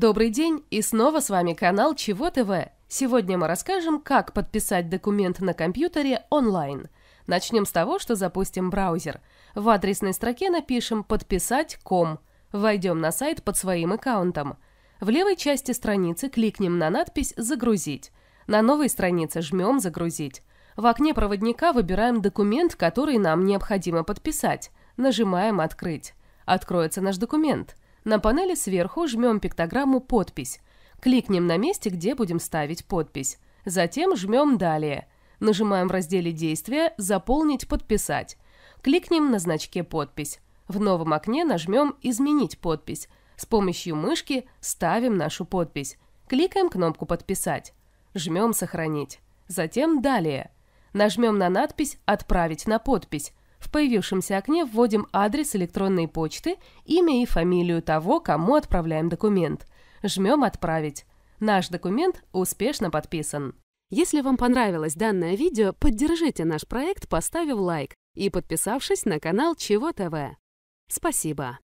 Добрый день и снова с вами канал Чего ТВ. Сегодня мы расскажем, как подписать документ на компьютере онлайн. Начнем с того, что запустим браузер. В адресной строке напишем «Подписать ком». Войдем на сайт под своим аккаунтом. В левой части страницы кликнем на надпись «Загрузить». На новой странице жмем «Загрузить». В окне проводника выбираем документ, который нам необходимо подписать. Нажимаем «Открыть». Откроется наш документ – на панели сверху жмем пиктограмму «Подпись». Кликнем на месте, где будем ставить подпись. Затем жмем «Далее». Нажимаем в разделе «Действия» «Заполнить, подписать». Кликнем на значке «Подпись». В новом окне нажмем «Изменить подпись». С помощью мышки ставим нашу подпись. Кликаем кнопку «Подписать». Жмем «Сохранить». Затем «Далее». Нажмем на надпись «Отправить на подпись». В появившемся окне вводим адрес электронной почты, имя и фамилию того, кому отправляем документ. Жмем «Отправить». Наш документ успешно подписан. Если вам понравилось данное видео, поддержите наш проект, поставив лайк и подписавшись на канал Чего ТВ. Спасибо!